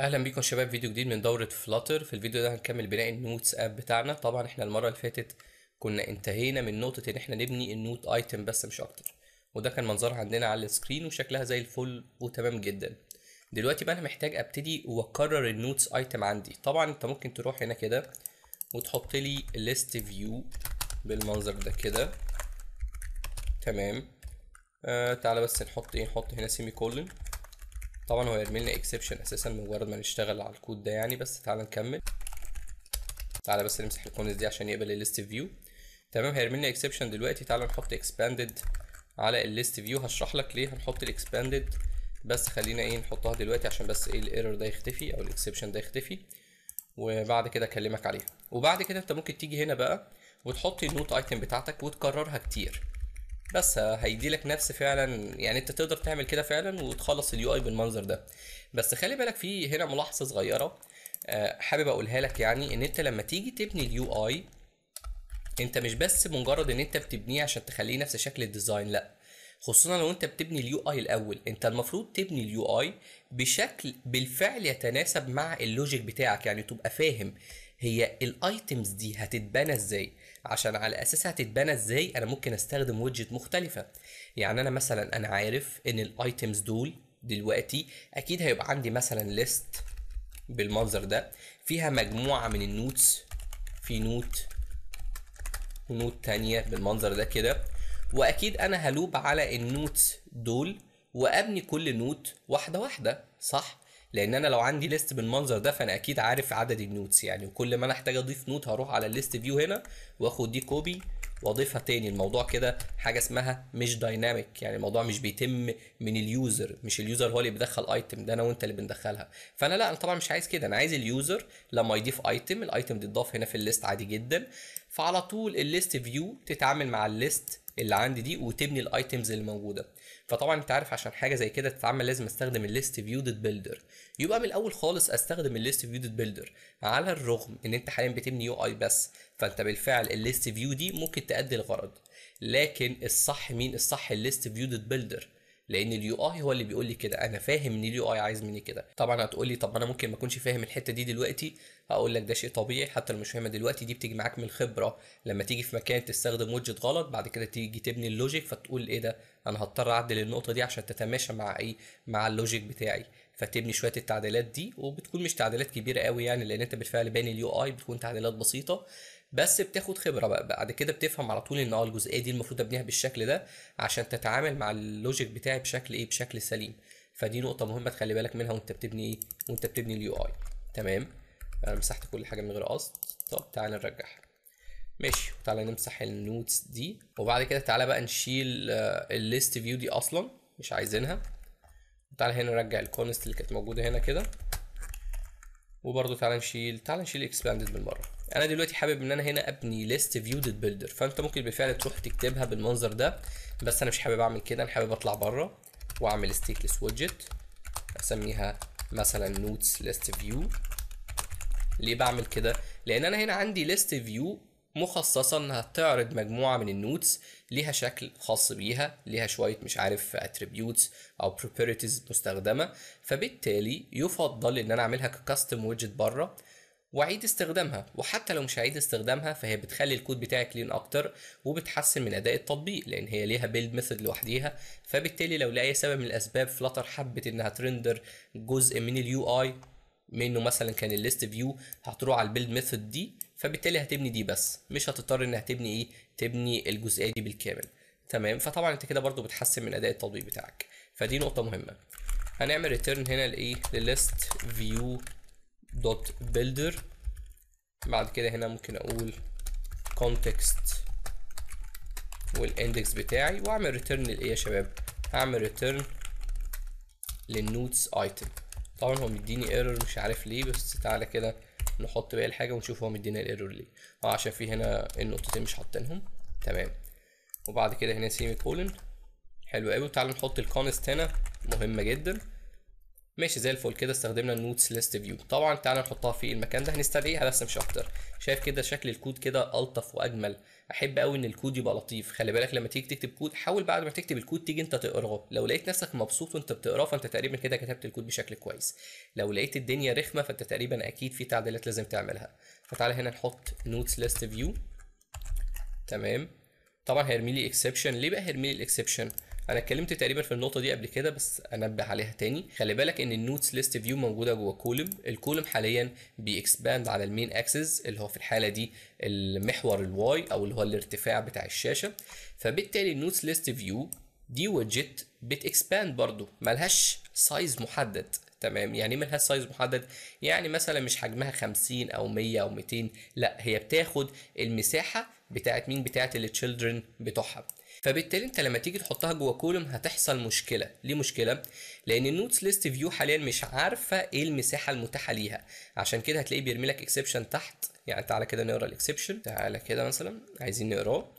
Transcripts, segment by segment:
اهلا بيكم شباب فيديو جديد من دوره فلاتر في الفيديو ده هنكمل بناء النوتس اب بتاعنا طبعا احنا المره اللي فاتت كنا انتهينا من نقطه ان احنا نبني النوت ايتم بس مش اكتر وده كان منظرها عندنا على السكرين وشكلها زي الفل وتمام جدا دلوقتي بقى انا محتاج ابتدي واكرر النوتس ايتم عندي طبعا انت ممكن تروح هنا كده وتحط لي ليست فيو بالمنظر ده كده تمام آه تعالى بس نحط ايه نحط هنا سيمي كولن طبعا هو يرمي لنا اكسبشن اساسا مجرد ما نشتغل على الكود ده يعني بس تعالى نكمل تعالى بس نمسح الكونز دي عشان يقبل الليست فيو تمام هيرمي لنا اكسبشن دلوقتي تعالى نحط اكسباندد على الليست فيو هشرح لك ليه هنحط الاكسباندد بس خلينا ايه نحطها دلوقتي عشان بس ايه الايرور ده يختفي او الاكسبشن ده يختفي وبعد كده اكلمك عليها وبعد كده انت ممكن تيجي هنا بقى وتحط النوت ايتم بتاعتك وتكررها كتير بس هيدي لك نفس فعلا يعني انت تقدر تعمل كده فعلا وتخلص اليو اي بالمنظر ده بس خلي بالك في هنا ملاحظه صغيره آه، حابب اقولها لك يعني ان انت لما تيجي تبني اليو اي انت مش بس مجرد ان انت بتبنيه عشان تخليه نفس شكل الديزاين لا خصوصا لو انت بتبني اليو اي الاول انت المفروض تبني اليو اي بشكل بالفعل يتناسب مع اللوجيك بتاعك يعني تبقى فاهم هي الايتمز دي هتتبنى ازاي عشان على اساسها تتبنى ازاي انا ممكن استخدم ويدجت مختلفه يعني انا مثلا انا عارف ان الايتمز دول دلوقتي اكيد هيبقى عندي مثلا ليست بالمنظر ده فيها مجموعه من النوتس في نوت ونوت تانية بالمنظر ده كده واكيد انا هلوب على النوتس دول وابني كل نوت واحده واحده صح لان انا لو عندي ليست بالمنظر ده فانا اكيد عارف عدد النوتس يعني وكل ما انا احتاج اضيف نوت هروح على الليست فيو هنا واخد دي كوبي واضيفها تاني الموضوع كده حاجه اسمها مش دايناميك يعني الموضوع مش بيتم من اليوزر مش اليوزر هو اللي بيدخل ايتم ده انا وانت اللي بندخلها فانا لا انا طبعا مش عايز كده انا عايز اليوزر لما يضيف ايتم الايتم دي تضاف هنا في الليست عادي جدا فعلى طول الليست فيو تتعامل مع الليست اللي عندي دي وتبني الايتمز اللي موجوده فطبعا انت عارف عشان حاجه زي كده تتعمل لازم استخدم الليست دوت بيلدر يبقى من الاول خالص استخدم الليست دوت بيلدر على الرغم ان انت حاليا بتبني يو اي بس فانت بالفعل الليست فيو دي ممكن تأدي الغرض لكن الصح مين الصح الليست دوت بيلدر لان اليو اي هو اللي بيقول لي كده انا فاهم ان اليو اي عايز مني كده طبعا هتقول لي طب انا ممكن ما اكونش فاهم الحته دي دلوقتي هقول لك ده شيء طبيعي حتى لو مش فاهمها دلوقتي دي بتيجي معاك من الخبره لما تيجي في مكان تستخدم ويدجت غلط بعد كده تيجي تبني اللوجيك فتقول ايه ده انا هضطر اعدل النقطه دي عشان تتماشى مع ايه مع اللوجيك بتاعي فتبني شويه التعديلات دي وبتكون مش تعديلات كبيره قوي يعني لان انت بالفعل باني اليو اي بتكون تعديلات بسيطه بس بتاخد خبره بقى بعد كده بتفهم على طول ان اه الجزئيه دي المفروض ابنيها بالشكل ده عشان تتعامل مع اللوجيك بتاعي بشكل ايه بشكل سليم فدي نقطه مهمه تخلي بالك منها وانت بتبني ايه وانت بتبني اليو اي تمام انا مسحت كل حاجه من غير قصد طب تعالى نرجعها ماشي وتعالى نمسح النوتس دي وبعد كده تعالى بقى نشيل آه، الليست فيو دي اصلا مش عايزينها تعالى هنا نرجع الكونست اللي كانت موجوده هنا كده وبرده تعالى نشيل تعالى نشيل اكسباندد بالمره انا دلوقتي حابب ان انا هنا ابني ليست فيو ديت بيلدر فانت ممكن بالفعل تروح تكتبها بالمنظر ده بس انا مش حابب اعمل كده انا حابب اطلع بره واعمل ستيكلس ويدجت اسميها مثلا نوتس ليست فيو ليه بعمل كده لان انا هنا عندي ليست فيو مخصصه انها تعرض مجموعه من النوتس ليها شكل خاص بيها ليها شويه مش عارف اتريبيوتس او بروبرتيز مستخدمه فبالتالي يفضل ان انا اعملها ككاستم ويدجت بره واعيد استخدامها وحتى لو مش هعيد استخدامها فهي بتخلي الكود بتاعي كلين اكتر وبتحسن من اداء التطبيق لان هي ليها بيلد ميثود لوحديها فبالتالي لو لاي سبب من الاسباب فلتر حبت انها ترندر جزء من اليو اي منه مثلا كان الليست فيو هتروح على البيلد ميثود دي فبالتالي هتبني دي بس مش هتضطر انها تبني ايه تبني الجزئيه دي بالكامل تمام فطبعا انت كده برضو بتحسن من اداء التطبيق بتاعك فدي نقطه مهمه هنعمل ريتيرن هنا لايه لليست فيو دوت بيلدر بعد كده هنا ممكن اقول context والاندكس بتاعي واعمل ريتيرن لايه يا شباب هعمل ريتيرن للنوتس ايتم طبعا هو مديني ايرور مش عارف ليه بس تعالى كده نحط باقي الحاجه ونشوف هو مدينا الايرور ليه اه عشان في هنا النقطتين مش حاطينهم تمام وبعد كده هنا سيمي كولن حلو قوي وتعالى نحط الكونست هنا مهمه جدا ماشي زي الفل كده استخدمنا النوتس ليست فيو طبعا تعالى نحطها في المكان ده هنستدعيها بس مش اكتر شايف كده شكل الكود كده الطف واجمل احب قوي ان الكود يبقى لطيف خلي بالك لما تيجي تكتب كود حاول بعد ما تكتب الكود تيجي انت تقراه لو لقيت نفسك مبسوط وانت بتقراه فانت تقريبا كده كتبت الكود بشكل كويس لو لقيت الدنيا رخمه فانت تقريبا اكيد في تعديلات لازم تعملها فتعالى هنا نحط نوتس ليست فيو تمام طبعا هيرمي لي اكسبشن ليه بقى هيرمي لي الاكسبشن انا اتكلمت تقريبا في النقطه دي قبل كده بس انبه عليها تاني خلي بالك ان النوتس ليست فيو موجوده جوه كولم الكولم حاليا بيكسباند على المين اكسس اللي هو في الحاله دي المحور الواي او اللي هو الارتفاع بتاع الشاشه فبالتالي النوتس ليست فيو دي ويدجت بتكسباند برضه ملهاش سايز محدد تمام يعني ايه ملهاش سايز محدد يعني مثلا مش حجمها 50 او 100 او 200 لا هي بتاخد المساحه بتاعت مين بتاعت التشيلدرن بتوعها فبالتالي انت لما تيجي تحطها جوه كولوم هتحصل مشكله ليه مشكله لان النوتس ليست فيو حاليا مش عارفه ايه المساحه المتاحه ليها عشان كده هتلاقيه بيرمي لك اكسبشن تحت يعني تعالى كده نقرا الاكسبشن تعالى كده مثلا عايزين نقراه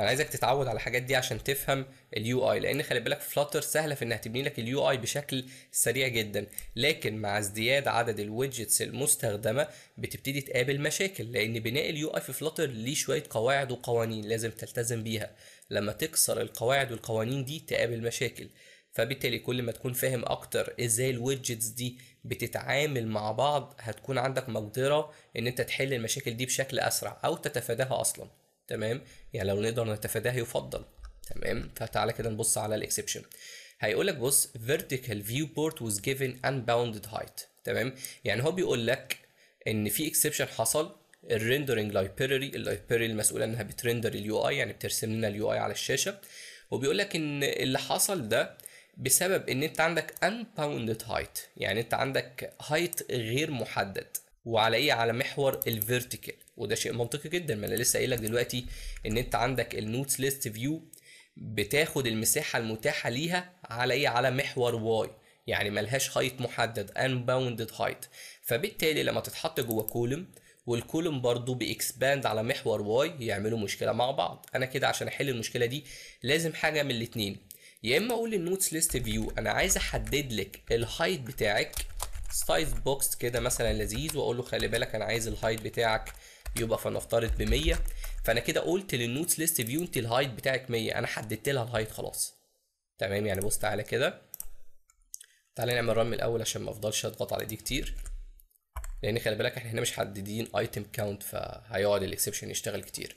انا عايزك تتعود على الحاجات دي عشان تفهم اليو اي لان خلي بالك فلاتر سهله في انها تبني لك اليو اي بشكل سريع جدا لكن مع ازدياد عدد الويدجتس المستخدمه بتبتدي تقابل مشاكل لان بناء اليو اي في فلاتر ليه شويه قواعد وقوانين لازم تلتزم بيها لما تكسر القواعد والقوانين دي تقابل مشاكل فبالتالي كل ما تكون فاهم اكتر ازاي الويدجتس دي بتتعامل مع بعض هتكون عندك مقدره ان انت تحل المشاكل دي بشكل اسرع او تتفاداها اصلا تمام يعني لو نقدر نتفاداه يفضل تمام فتعالى كده نبص على الاكسبشن هيقول لك بص vertical viewport was given unbounded height تمام يعني هو بيقول لك ان في اكسبشن حصل الريندرنج لايبراري اللايبراري المسؤوله انها بترندر اليو اي يعني بترسم لنا اليو اي على الشاشه وبيقول لك ان اللي حصل ده بسبب ان انت عندك unbounded height يعني انت عندك height غير محدد وعلى ايه على محور الفيرتيكال وده شيء منطقي جدا ما انا لسه قايل لك دلوقتي ان انت عندك النوتس ليست فيو بتاخد المساحه المتاحه ليها على ايه على محور واي يعني ملهاش هايت محدد unbounded هايت فبالتالي لما تتحط جوه كولم والكولم برضو بيكسباند على محور واي يعملوا مشكله مع بعض انا كده عشان احل المشكله دي لازم حاجه من الاثنين يا اما اقول للنوتس ليست فيو انا عايز احدد لك الهايت بتاعك سايز بوكس كده مثلا لذيذ واقول له خلي بالك انا عايز الهايت بتاعك يبقى فنفترض ب 100 فانا كده قلت للنوتس ليست فيو انت الهايت بتاعك 100 انا حددت لها الهايت خلاص تمام يعني بص تعالى كده تعالى نعمل رن من الاول عشان ما افضلش اضغط على دي كتير لان خلي بالك احنا هنا مش حددين ايتم كاونت فهيقعد الاكسبشن يشتغل كتير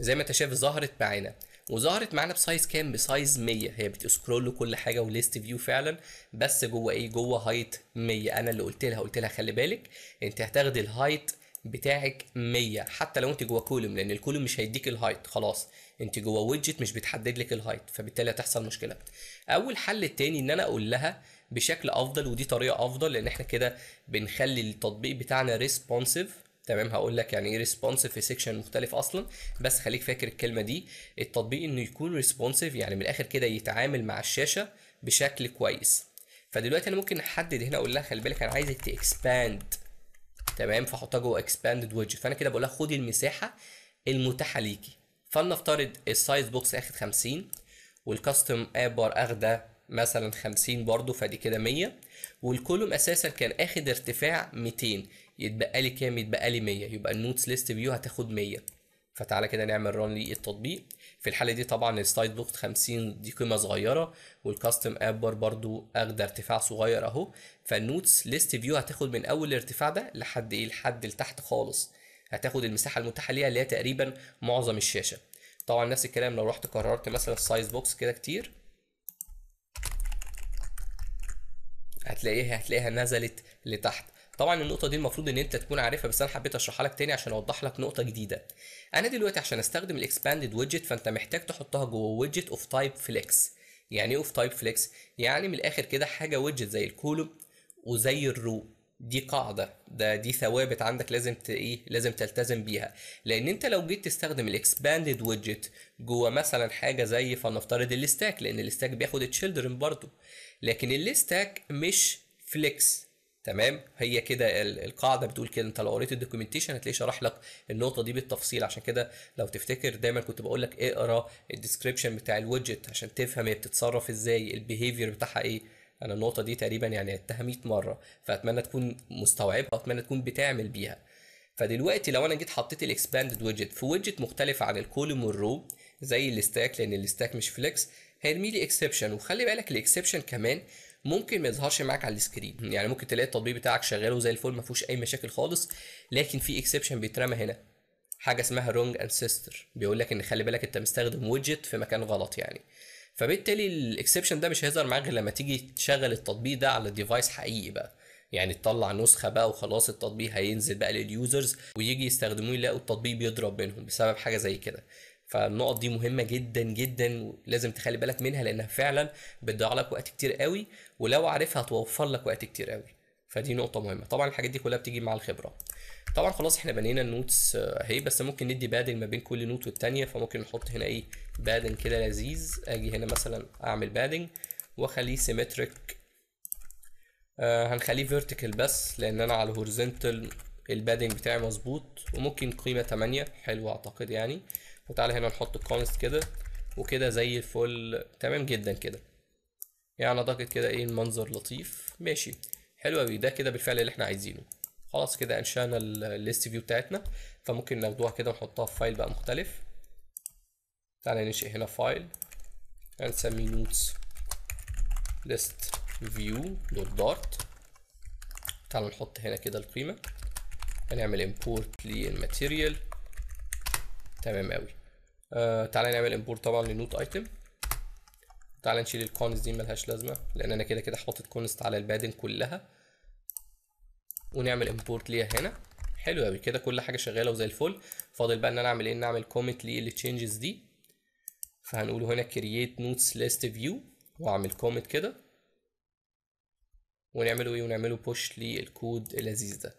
زي ما انت شايف ظهرت معانا وظهرت معانا بسايز كام بسايز 100 هي بتسكرول كل حاجه وليست فيو فعلا بس جوه ايه جوه هايت 100 انا اللي قلت لها قلت لها خلي بالك انت هتاخدي الهايت بتاعك 100 حتى لو انت جوه كولوم لان الكولوم مش هيديك الهايت خلاص انت جوه ويدجت مش بتحدد لك الهايت فبالتالي هتحصل مشكله اول حل التاني ان انا اقول لها بشكل افضل ودي طريقه افضل لان احنا كده بنخلي التطبيق بتاعنا ريسبونسيف تمام هقول لك يعني ايه ريسبونسيف في سيكشن مختلف اصلا بس خليك فاكر الكلمه دي التطبيق انه يكون ريسبونسيف يعني من الاخر كده يتعامل مع الشاشه بشكل كويس فدلوقتي انا ممكن احدد هنا اقول لها خلي بالك انا عايزك تاكسباند تمام فاحطها جوه اكسباندد ويدج فانا كده بقول لها خدي المساحه المتاحه ليكي فلنفترض السايز بوكس اخد 50 والكاستم ابر اخده مثلا 50 برضو فدي كده 100 والكولوم اساسا كان اخد ارتفاع 200 يتبقى لي كام يتبقى لي 100 يبقى النوتس ليست فيو هتاخد 100 فتعالى كده نعمل ران للتطبيق في الحالة دي طبعا السايد بوكت 50 دي قيمة صغيرة والكاستم ابر برضو اخد ارتفاع صغير اهو فالنوتس ليست فيو هتاخد من اول الارتفاع ده لحد ايه لحد لتحت خالص هتاخد المساحة المتاحة ليها اللي هي تقريبا معظم الشاشة طبعا نفس الكلام لو رحت كررت مثلا السايز بوكس كده كتير هتلاقيها هتلاقيها نزلت لتحت طبعا النقطه دي المفروض ان انت تكون عارفها بس انا حبيت اشرحها لك تاني عشان اوضح لك نقطه جديده انا دلوقتي عشان استخدم الاكسباندد ويدجت فانت محتاج تحطها جوه ويدجت اوف تايب فليكس يعني ايه اوف تايب فليكس يعني من الاخر كده حاجه ويدجت زي الكولوم وزي الرو دي قاعده ده دي ثوابت عندك لازم ت... ايه لازم تلتزم بيها لان انت لو جيت تستخدم الاكسباندد ويدجت جوه مثلا حاجه زي فلنفترض الستاك لان الستاك بياخد التشيلدرن برضه لكن الستاك مش فليكس تمام هي كده القاعده بتقول كده انت لو قريت الدوكيومنتيشن هتلاقيه شرح لك النقطه دي بالتفصيل عشان كده لو تفتكر دايما كنت بقول لك اقرا الديسكريبشن بتاع الويدجت عشان تفهم هي بتتصرف ازاي البيهيفير بتاعها ايه انا النقطه دي تقريبا يعني عدتها 100 مره فاتمنى تكون مستوعبها واتمنى تكون بتعمل بيها فدلوقتي لو انا جيت حطيت الاكسباندد ويدجت في ويدجت مختلف عن الكولوم والرو زي الاستاك لان الاستاك مش فليكس هيرمي لي اكسبشن وخلي بالك الاكسبشن كمان ممكن ما يظهرش معاك على السكرين يعني ممكن تلاقي التطبيق بتاعك شغال وزي الفل ما فيهوش اي مشاكل خالص لكن في اكسبشن بيترمى هنا حاجه اسمها رونج انسيستر بيقول لك ان خلي بالك انت مستخدم ويدجت في مكان غلط يعني فبالتالي الاكسبشن ده مش هيظهر معاك غير لما تيجي تشغل التطبيق ده على ديفايس حقيقي بقى يعني تطلع نسخه بقى وخلاص التطبيق هينزل بقى لليوزرز ويجي يستخدموه يلاقوا التطبيق بيضرب منهم بسبب حاجه زي كده فالنقط دي مهمه جدا جدا لازم تخلي بالك منها لانها فعلا بتضيع لك وقت كتير قوي ولو عارفها هتوفر لك وقت كتير قوي فدي نقطه مهمه طبعا الحاجات دي كلها بتيجي مع الخبره طبعا خلاص احنا بنينا النوتس اهي بس ممكن ندي بادن ما بين كل نوت والتانيه فممكن نحط هنا ايه بادن كده لذيذ اجي هنا مثلا اعمل بادن واخليه سيمتريك آه هنخليه فيرتيكال بس لان انا على الهورزنتال البادنج بتاعي مظبوط وممكن قيمه 8 حلو اعتقد يعني وتعالى هنا نحط الكونست كده وكده زي الفل تمام جدا كده يعني اعتقد كده ايه المنظر لطيف ماشي حلو قوي ده كده بالفعل اللي احنا عايزينه خلاص كده انشانا الليست فيو بتاعتنا فممكن ناخدوها كده ونحطها في فايل بقى مختلف تعالى ننشئ هنا فايل هنسميه نوتس ليست فيو دوت دارت تعالى نحط هنا كده القيمه هنعمل امبورت للماتيريال تمام قوي آه تعالى نعمل امبورت طبعا لنوت ايتم تعال نشيل الكونز دي ملهاش لازمه لان انا كده كده حاطط كونست على البادن كلها ونعمل امبورت ليها هنا حلو قوي كده كل حاجه شغاله وزي الفل فاضل بقى ان انا اعمل ايه ان اعمل كوميت للتشينجز دي فهنقول هنا كرييت نوتس ليست فيو واعمل كوميت كده ونعمله ايه ونعمله بوش للكود اللذيذ ده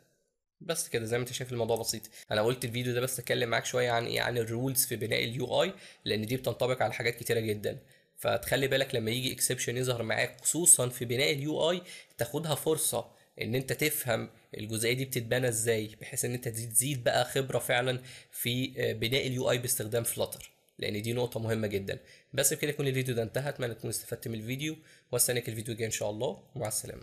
بس كده زي ما انت شايف الموضوع بسيط انا قلت الفيديو ده بس اتكلم معاك شويه عن ايه عن الرولز في بناء اليو اي لان دي بتنطبق على حاجات كتيره جدا فتخلي بالك لما يجي اكسبشن يظهر معاك خصوصا في بناء اليو اي تاخدها فرصه ان انت تفهم الجزئيه دي بتتبنى ازاي بحيث ان انت تزيد بقى خبره فعلا في آه، بناء اليو اي باستخدام فلاتر لان دي نقطه مهمه جدا بس بكده يكون الفيديو ده انتهى اتمنى تكون استفدت من الفيديو واستناك الفيديو الجاي ان شاء الله ومع السلامه